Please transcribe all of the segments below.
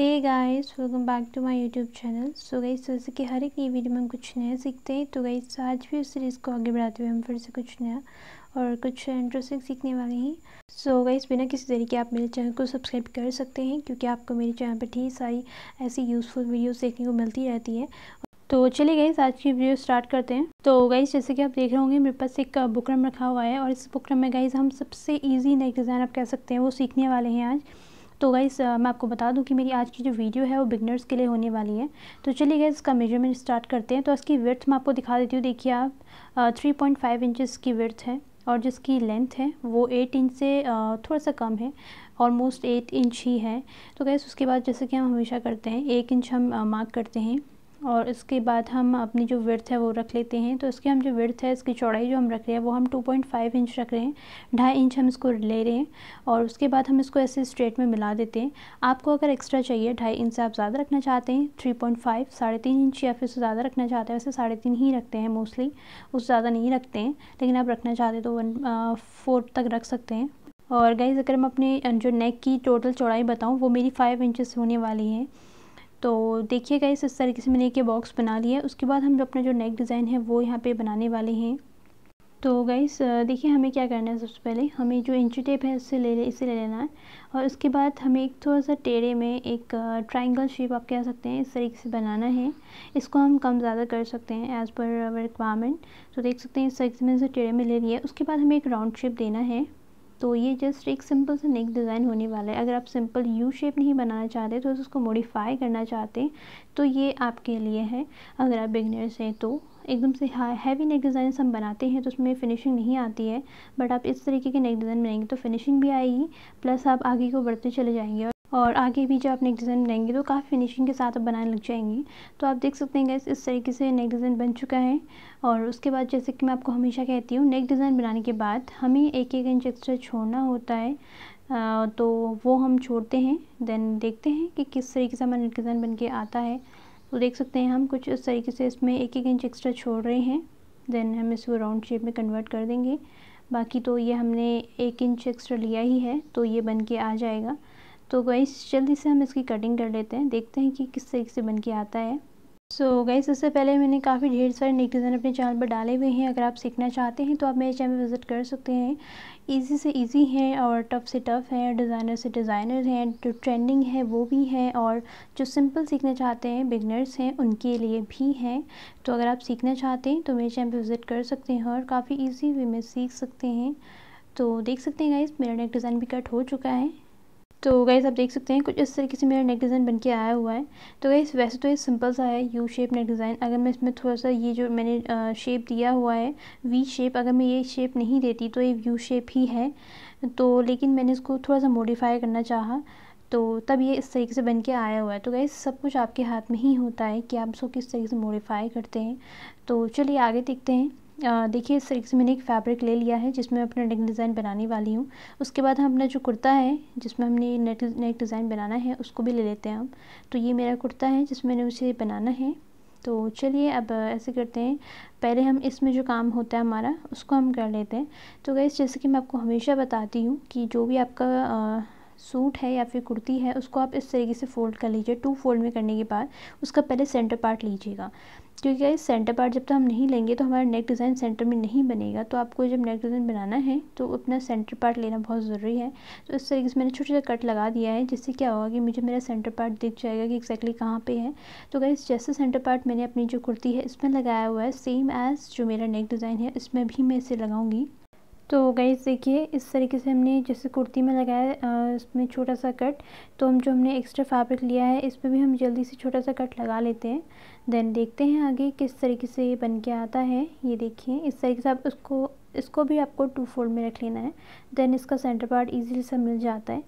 hey guys welcome back to my YouTube channel so guys जैसे कि हर एक video में हम कुछ नया सीखते हैं तो गई आज भी उस सीरीज़ को आगे बढ़ाते हुए हम फिर से कुछ नया और कुछ इंटरेस्टिंग सीखने वाले हैं सो so गई बिना किसी तरीके आप मेरे चैनल को सब्सक्राइब कर सकते हैं क्योंकि आपको मेरे चैनल पर ठीक सारी ऐसी यूज़फुल वीडियोज़ देखने को मिलती रहती है तो चलिए गई आज की वीडियो स्टार्ट करते हैं तो गाइज जैसे कि आप देख रहे होंगे मेरे पास एक बुकरम रखा हुआ है और इस बुकरम में गाइज हम सबसे ईजी नेक डिज़ाइन आप कह सकते हैं वो सीखने वाले हैं आज तो गाइस मैं आपको बता दूं कि मेरी आज की जो वीडियो है वो बिगनर्स के लिए होने वाली है तो चलिए गाइस इसका मेजरमेंट स्टार्ट करते हैं तो इसकी विर्थ मैं आपको दिखा देती हूँ देखिए आप थ्री पॉइंट फाइव इंचज़ की विर्थ है और जिसकी लेंथ है वो एट इंच से थोड़ा सा कम है ऑलमोस्ट एट इंच ही है तो गैस उसके बाद जैसे कि हम हमेशा करते हैं एक इंच हम मार्क करते हैं और इसके बाद हम अपनी जो विर्थ है वो रख लेते हैं तो इसकी हम जो विर्थ है इसकी चौड़ाई जो हम रख रहे हैं वो हम 2.5 इंच रख रहे हैं ढाई इंच हम इसको ले रहे हैं और उसके बाद हम इसको ऐसे स्ट्रेट में मिला देते हैं आपको अगर एक्स्ट्रा चाहिए ढाई इंच से आप ज़्यादा रखना चाहते हैं थ्री पॉइंट फाइव साढ़े तीन इंच या फिर उससे ज़्यादा रखना चाहते हैं वैसे साढ़े तीन ही रखते हैं मोस्टली उससे ज़्यादा नहीं रखते हैं लेकिन आप रखना चाहते हैं तो वन फोर तक रख सकते हैं और गाइज़ अगर मैं अपने जो नेक की टोटल चौड़ाई बताऊँ वो मेरी फाइव इंचेस होने वाली है तो देखिए गाइस इस तरीके से मैंने एक बॉक्स बना लिया है उसके बाद हम जो अपना जो नेक डिज़ाइन है वो यहाँ पे बनाने वाले हैं तो गाइस देखिए हमें क्या करना है सबसे पहले हमें जो इंची टेप है उससे ले ले इसे ले लेना है और उसके बाद हमें एक थोड़ा सा टेढ़े में एक ट्राइंगल शेप आप कह सकते हैं इस तरीके से बनाना है इसको हम कम ज़्यादा कर सकते हैं एज़ पर रिक्वायरमेंट तो देख सकते हैं इस तरीके से मैंने टेढ़े में ले लिया उसके बाद हमें एक राउंड शेप देना है तो ये जस्ट एक सिंपल सा नेक डिज़ाइन होने वाला है अगर आप सिंपल यू शेप नहीं बनाना चाहते तो उसको मॉडिफाई करना चाहते हैं तो ये आपके लिए है अगर आप बिगनर्स हैं तो एकदम से हैवी नेक डिज़ाइन हम बनाते हैं तो उसमें फिनिशिंग नहीं आती है बट आप इस तरीके के नेक डिज़ाइन बनाएंगे तो फिनिशिंग भी आएगी प्लस आप आगे को बढ़ते चले जाएंगे और आगे भी जब आप नेक डिज़ाइन बनाएंगे तो काफ़ी फिनिशिंग के साथ आप बनाने लग जाएंगे तो आप देख सकते हैं गैस इस तरीके से नेक डिज़ाइन बन चुका है और उसके बाद जैसे कि मैं आपको हमेशा कहती हूँ नेक डिज़ाइन बनाने के बाद हमें एक एक इंच एक्स्ट्रा छोड़ना होता है तो वो हम छोड़ते हैं देन देखते हैं कि किस तरीके से हमारा नेक डिज़ाइन बन के आता है तो देख सकते हैं हम कुछ इस तरीके से इसमें एक एक इंच एक्स्ट्रा छोड़ रहे हैं देन हम इसको राउंड शेप में कन्वर्ट कर देंगे बाकी तो ये हमने एक इंच एक्स्ट्रा लिया ही है तो ये बन के आ जाएगा तो गैस जल्दी से हम इसकी कटिंग कर लेते हैं देखते हैं कि किस तरीके से बन के आता है सो so, गई इससे पहले मैंने काफ़ी ढेर सारे नेक डिज़ाइन अपने चैनल पर डाले हुए हैं अगर आप सीखना चाहते हैं तो आप मेरे चैनल विज़िट कर सकते हैं इजी से इजी हैं और टफ से टफ हैं डिज़ाइनर से डिज़ाइनर हैं जो ट्रेंडिंग है वो भी हैं और जो सिंपल सीखना चाहते हैं बिगनर्स हैं उनके लिए भी हैं तो अगर आप सीखना चाहते हैं तो मेरे चैनल पर विज़िट कर सकते हैं और काफ़ी ईजी वे में सीख सकते हैं तो देख सकते हैं गाइस मेरा नेक डिज़ाइन भी कट हो चुका है तो गाइस आप देख सकते हैं कुछ इस तरीके से मेरा नेक डिज़ाइन बन के आया हुआ है तो गाइस वैसे तो ये सिंपल सा है यू शेप नेक डिज़ाइन अगर मैं इसमें थोड़ा सा ये जो मैंने शेप दिया हुआ है वी शेप अगर मैं ये शेप नहीं देती तो ये यू शेप ही है तो लेकिन मैंने इसको थोड़ा सा मॉडिफाई करना चाहा तो तब ये इस तरीके से बन के आया हुआ है तो गैस सब कुछ आपके हाथ में ही होता है कि आप इसको किस तरीके से मॉडिफाई करते हैं तो चलिए आगे देखते हैं देखिए इस तरीके से मैंने एक फैब्रिक ले लिया है जिसमें मैं अपना नेक डिज़ाइन बनाने वाली हूँ उसके बाद हम अपना जो कुर्ता है जिसमें हमने नेक नेक डिज़ाइन बनाना है उसको भी ले लेते हैं हम तो ये मेरा कुर्ता है जिसमें मैंने उसे बनाना है तो चलिए अब ऐसे करते हैं पहले हम इसमें जो काम होता है हमारा उसको हम कर लेते हैं तो गैस जैसे कि मैं आपको हमेशा बताती हूँ कि जो भी आपका सूट है या फिर कुर्ती है उसको आप इस तरीके से फ़ोल्ड कर लीजिए टू फोल्ड में करने के बाद उसका पहले सेंटर पार्ट लीजिएगा क्योंकि गाइस सेंटर पार्ट जब तक तो हम नहीं लेंगे तो हमारा नेक डिज़ाइन सेंटर में नहीं बनेगा तो आपको जब नेक डिज़ाइन बनाना है तो अपना सेंटर पार्ट लेना बहुत ज़रूरी है तो इस तरीके से मैंने छोटे छोटे कट लगा दिया है जिससे क्या होगा कि मुझे मेरा सेंटर पार्ट दिख जाएगा कि एक्जैक्टली कहाँ पर है तो इस जैसे सेंटर पार्ट मैंने अपनी जो कुर्ती है इसमें लगाया हुआ है सेम एज़ जो मेरा नेक डिज़ाइन है इसमें भी मैं इसे लगाऊँगी तो गई देखिए इस तरीके से हमने जैसे कुर्ती में लगाया इसमें छोटा सा कट तो हम जो हमने एक्स्ट्रा फैब्रिक लिया है इस पर भी हम जल्दी से छोटा सा कट लगा लेते हैं देन देखते हैं आगे किस तरीके से ये बन के आता है ये देखिए इस तरीके से आप उसको इसको भी आपको टू फोल्ड में रख लेना है देन इसका सेंटर पार्ट ईजिली से मिल जाता है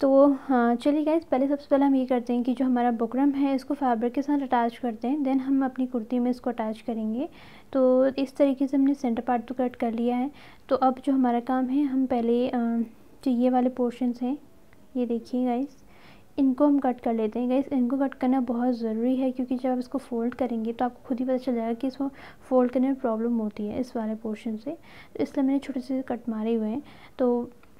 तो हाँ चलिए गाइज पहले सबसे पहले हम ये करते हैं कि जो हमारा बुकरम है इसको फैब्रिक के साथ अटैच करते हैं देन हम अपनी कुर्ती में इसको अटैच करेंगे तो इस तरीके से हमने सेंटर पार्ट तो कट कर लिया है तो अब जो हमारा काम है हम पहले जो ये वाले पोर्शंस हैं ये देखिए गाइज़ इनको हम कट कर लेते हैं गाइस इनको कट करना बहुत ज़रूरी है क्योंकि जब आप इसको फोल्ड करेंगे तो आपको खुद ही पता चल जाएगा कि इसको फोल्ड करने में प्रॉब्लम होती है इस वाले पोर्शन से तो इसलिए मैंने छोटे से कट मारे हुए हैं तो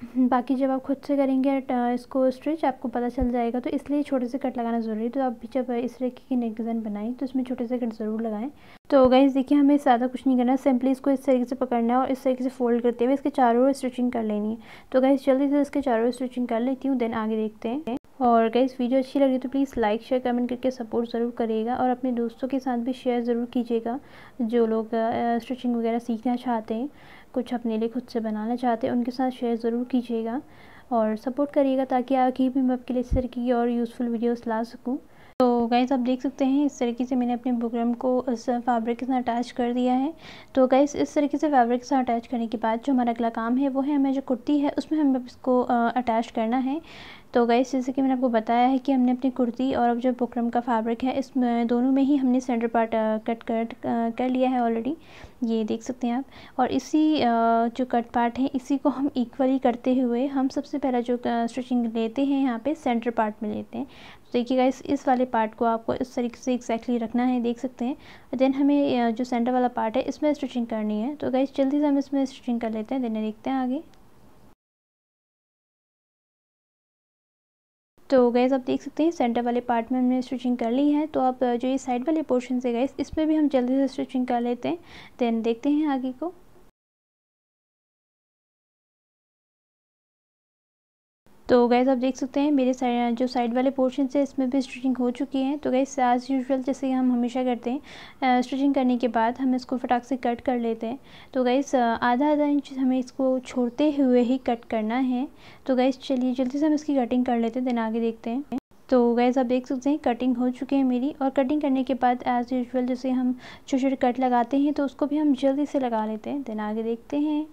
बाकी जब आप खुद से करेंगे uh, इसको स्ट्रिच आपको पता चल जाएगा तो इसलिए छोटे से कट लगाना ज़रूरी है तो आप भी जब uh, इस तरीके की नेक डिज़ाइन बनाएं तो इसमें छोटे से कट ज़रूर लगाएं तो इस देखिए हमें ज़्यादा कुछ नहीं करना सिंपली इसको इस तरीके से पकड़ना है और इस तरीके से फोल्ड करते हुए इसके चारों ओर स्टिचिंग कर लेनी है तो गई जल्दी से इसके चारों ओर स्टिचिंग कर लेती हूँ देन आगे देखते हैं और इस वीडियो अच्छी लगी तो प्लीज़ लाइक शेयर कमेंट करके सपोर्ट ज़रूर करिएगा और अपने दोस्तों के साथ भी शेयर ज़रूर कीजिएगा जो लोग स्टिचिंग वगैरह सीखना चाहते हैं कुछ अपने लिए खुद से बनाना चाहते हैं उनके साथ शेयर ज़रूर कीजिएगा और सपोर्ट करिएगा ताकि आगे भी मैं आपके लिए इस तरीके की और यूज़फुल वीडियोस ला सकूँ तो गाइज आप देख सकते हैं इस तरीके से मैंने अपने बुकरम को इस फैब्रिक के साथ अटैच कर दिया है तो गाइज इस तरीके से फैब्रिक के साथ अटैच करने के बाद जो हमारा अगला काम है वो है हमें जो कुर्ती है उसमें हमें इसको अटैच करना है तो गई जैसे कि मैंने आपको बताया है कि हमने अपनी कुर्ती और जो बुकरम का फैब्रिक है इस दोनों में ही हमने सेंटर पार्ट कट कट कर लिया है ऑलरेडी ये देख सकते हैं आप और इसी जो कट पार्ट है इसी को हम इक्वली करते हुए हम सबसे पहला जो स्टिचिंग लेते हैं यहाँ पे सेंटर पार्ट में लेते हैं तो देखिएगा इस इस वाले पार्ट को आपको इस तरीके से एक्जैक्टली रखना है देख सकते हैं देन हमें जो सेंटर वाला पार्ट है इसमें स्टिचिंग करनी है तो गाइस जल्दी से हम इसमें स्टिचिंग कर लेते हैं देने देखते हैं आगे तो गैस आप देख सकते हैं सेंटर वाले पार्ट में हमने स्टिचिंग कर ली है तो आप जो ये साइड वाले पोर्शन से गैस इस पर भी हम जल्दी से स्टिचिंग कर लेते हैं देन देखते हैं आगे को तो गैस आप देख सकते हैं मेरे साइड जो साइड वाले पोर्शन है इसमें भी स्टिचिंग हो चुकी है तो गैस एज़ यूजुअल जैसे हम हमेशा करते हैं स्टिचिंग करने के बाद हम इसको फटाक से कट कर लेते हैं तो गैस आधा आधा इंच हमें इसको छोड़ते हुए ही कट करना है तो गैस चलिए जल्दी से हम इसकी कटिंग कर लेते हैं दिन आगे देखते हैं तो गैस आप देख सकते हैं कटिंग हो चुकी है मेरी और कटिंग करने के बाद एज़ यूजल जैसे हम छोटे छोटे कट लगाते हैं तो उसको भी हम जल्दी से लगा लेते हैं दिन आगे देखते हैं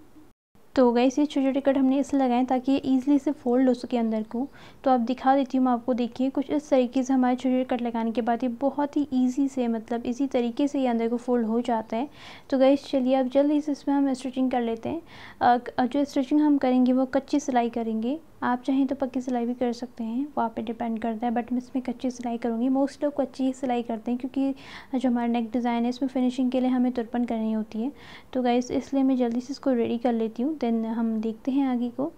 तो गई से छोटे छोटे कट हमने इसलिए लगाए ताकि ये ईजिली से फोल्ड हो सके अंदर को तो आप दिखा देती हूँ मैं आपको देखिए कुछ इस तरीके से हमारे छोटे छोटे कट लगाने के बाद ये बहुत ही ईजी से मतलब इसी तरीके से ये अंदर को फोल्ड हो जाता है तो गई चलिए अब जल्दी से इसमें हम स्टिचिंग कर लेते हैं जो स्टिचिंग हम करेंगे वो कच्ची सिलाई करेंगे आप चाहें तो पक्की सिलाई भी कर सकते हैं वो आप पे डिपेंड करता है बट मैं इसमें कच्ची सिलाई करूँगी मोस्ट लोग कच्ची सिलाई करते हैं क्योंकि जो हमारा नेक डिज़ाइन है इसमें फिनिशिंग के लिए हमें तुरपन करनी होती है तो गाइस इसलिए मैं जल्दी से इसको रेडी कर लेती हूँ देन हम देखते हैं आगे को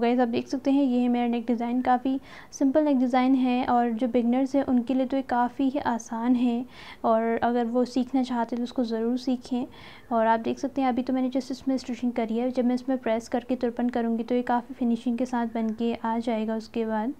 गाइज़ तो आप देख सकते हैं ये है मेरा नेक डिज़ाइन काफ़ी सिंपल नेक डिज़ाइन है और जो बिगनर्स हैं उनके लिए तो ये काफ़ी ही आसान है और अगर वो सीखना चाहते हैं तो उसको ज़रूर सीखें और आप देख सकते हैं अभी तो मैंने जस्ट इसमें स्टिचिंग करी है जब मैं इसमें प्रेस करके तुरपन करूँगी तो ये काफ़ी फिनिशिंग के साथ बन के आ जाएगा उसके बाद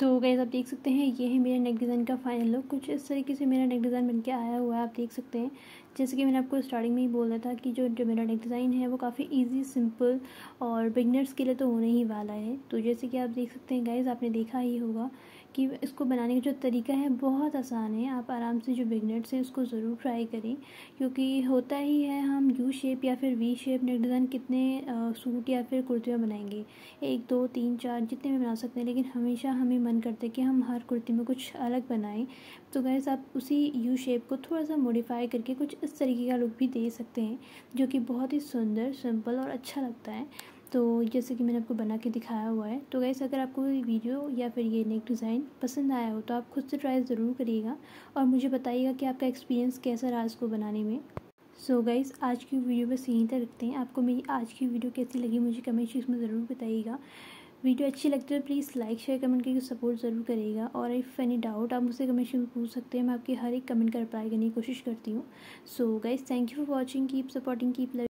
तो गैस आप देख सकते हैं ये है मेरा नेक डिज़ाइन का फाइनल लुक कुछ इस तरीके से मेरा नेक डिज़ाइन बन के आया हुआ है आप देख सकते हैं जैसे कि मैंने आपको स्टार्टिंग में ही बोला था कि जो जो मेरा नेक डिज़ाइन है वो काफ़ी इजी सिंपल और बिगनर्स के लिए तो होने ही वाला है तो जैसे कि आप देख सकते हैं गाइज आपने देखा ही होगा कि इसको बनाने का जो तरीका है बहुत आसान है आप आराम से जो बिगनेट्स हैं उसको ज़रूर ट्राई करें क्योंकि होता ही है हम यू शेप या फिर वी शेप नेक डिज़ाइन कितने सूट या फिर कुर्तियाँ बनाएंगे एक दो तीन चार जितने भी बना सकते हैं लेकिन हमेशा हमें मन करता है कि हम हर कुर्ती में कुछ अलग बनाएं तो गैस आप उसी यू शेप को थोड़ा सा मोडिफाई करके कुछ इस तरीके का लुक भी दे सकते हैं जो कि बहुत ही सुंदर सिंपल और अच्छा लगता है तो जैसे कि मैंने आपको बना के दिखाया हुआ है तो गैस अगर आपको ये वीडियो या फिर ये नेक डिज़ाइन पसंद आया हो तो आप खुद से ट्राई ज़रूर करिएगा और मुझे बताइएगा कि आपका एक्सपीरियंस कैसा रहा इसको बनाने में सो so गाइज़ आज की वीडियो बस यहीं तक रखते हैं आपको मेरी आज की वीडियो कैसी लगी मुझे कमेंट सेक्स में ज़रूर बताइएगा वीडियो अच्छी लगती है प्लीज़ लाइक शेयर कमेंट करके सपोर्ट ज़रूर करिएगा और इफ़ एनी डाउट आप मुझसे कमेंट में पूछ सकते हैं मैं आपके हर एक कमेंट का रिप्लाई करने की कोशिश करती हूँ so guys thank you for watching keep supporting keep